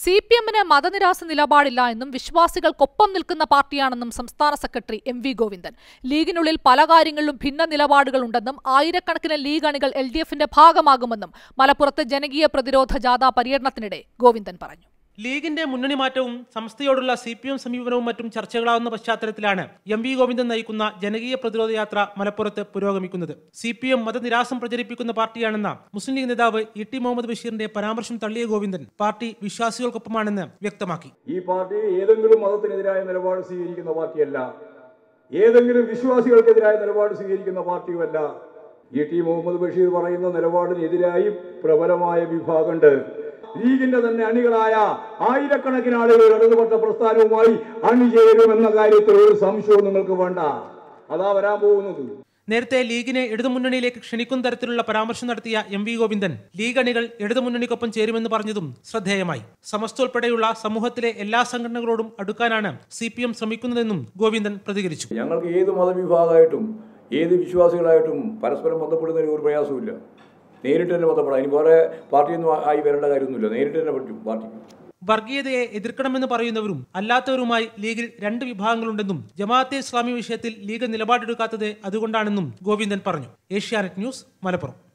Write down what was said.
C P എമ്മിന് മതനിരാശ നിലപാടില്ല എന്നും വിശ്വാസികൾക്കൊപ്പം നിൽക്കുന്ന പാർട്ടിയാണെന്നും സംസ്ഥാന സെക്രട്ടറി എം വി ഗോവിന്ദൻ ലീഗിനുള്ളിൽ പല കാര്യങ്ങളിലും ഭിന്ന നിലപാടുകളുണ്ടെന്നും ആയിരക്കണക്കിന് ലീഗ് അണികൾ എൽ ഡി എഫിന്റെ ഭാഗമാകുമെന്നും മലപ്പുറത്ത് ജനകീയ പ്രതിരോധ ജാഥാ പര്യടനത്തിനിടെ ഗോവിന്ദൻ പറഞ്ഞു ലീഗിന്റെ മുന്നണി മാറ്റവും സംസ്ഥയോടുള്ള സി പി എം സമീപനവും മറ്റും ചർച്ചകളാവുന്ന പശ്ചാത്തലത്തിലാണ് എം വി ഗോവിന്ദൻ നയിക്കുന്ന ജനകീയ പ്രതിരോധ യാത്ര മലപ്പുറത്ത് പുരോഗമിക്കുന്നത് സി പി എം മതനിരാസം പ്രചരിപ്പിക്കുന്ന പാർട്ടിയാണെന്ന മുസ്ലിം ലീഗ് നേതാവ് ഇ ടി മുഹമ്മദ് ബഷീറിന്റെ പരാമർശം തള്ളിയ ഗോവിന്ദൻ പാർട്ടി വിശ്വാസികൾക്കൊപ്പമാണെന്ന് വ്യക്തമാക്കി ഈ പാർട്ടി ഏതെങ്കിലും മതത്തിനെതിരായ നിലപാട് സ്വീകരിക്കുന്ന പാർട്ടിയല്ല ഏതെങ്കിലും വിശ്വാസികൾക്കെതിരായ നിലപാട് സ്വീകരിക്കുന്ന പാർട്ടിയുമല്ല ഇ ടി മുഹമ്മദ് ബഷീർ പറയുന്ന നിലപാടിനെതിരായി പ്രബലമായ വിഭാഗമുണ്ട് ലീഗിന്റെ തന്നെ അണികളായ ആയിരക്കണക്കിന് ആളുകൾ ഇടതുപക്ഷ പ്രസ്ഥാനവുമായി അണിചേരുമെന്ന കാര്യത്തിൽ ഒരു സംശയവും നിങ്ങൾക്ക് വേണ്ട അതാ വരാൻ പോകുന്നത് നേരത്തെ ലീഗിനെ ഇടതുമുന്നണിയിലേക്ക് ക്ഷണിക്കുന്ന തരത്തിലുള്ള പരാമർശം നടത്തിയ എം വി ഗോവിന്ദൻ ലീഗ് അണികൾ ഇടതുമുന്നണിക്കൊപ്പം ചേരുമെന്ന് പറഞ്ഞതും ശ്രദ്ധേയമായി സമസ്ത ഉൾപ്പെടെയുള്ള സമൂഹത്തിലെ എല്ലാ സംഘടനകളോടും അടുക്കാനാണ് സി പി എം ശ്രമിക്കുന്നതെന്നും ഗോവിന്ദൻ പ്രതികരിച്ചു ഞങ്ങൾക്ക് ഏത് മതവിഭാഗമായിട്ടും ഏത് വിശ്വാസികളായിട്ടും പരസ്പരം ബന്ധപ്പെടുന്നതിന് ഒരു ഇല്ല നേരിട്ട് തന്നെ ബന്ധപ്പെടാം ഇനി വേറെ പാർട്ടിയൊന്നും ആയി വരേണ്ട കാര്യമൊന്നുമില്ല നേരിട്ട് തന്നെ പറ്റും പാർട്ടിക്ക് വർഗീയതയെ എതിർക്കണമെന്ന് പറയുന്നവരും അല്ലാത്തവരുമായി ലീഗിൽ രണ്ട് വിഭാഗങ്ങളുണ്ടെന്നും ജമാഅത്തെ ഇസ്ലാമി വിഷയത്തിൽ ലീഗ് നിലപാടെടുക്കാത്തത് അതുകൊണ്ടാണെന്നും ഗോവിന്ദൻ പറഞ്ഞു ഏഷ്യാനെറ്റ് ന്യൂസ് മലപ്പുറം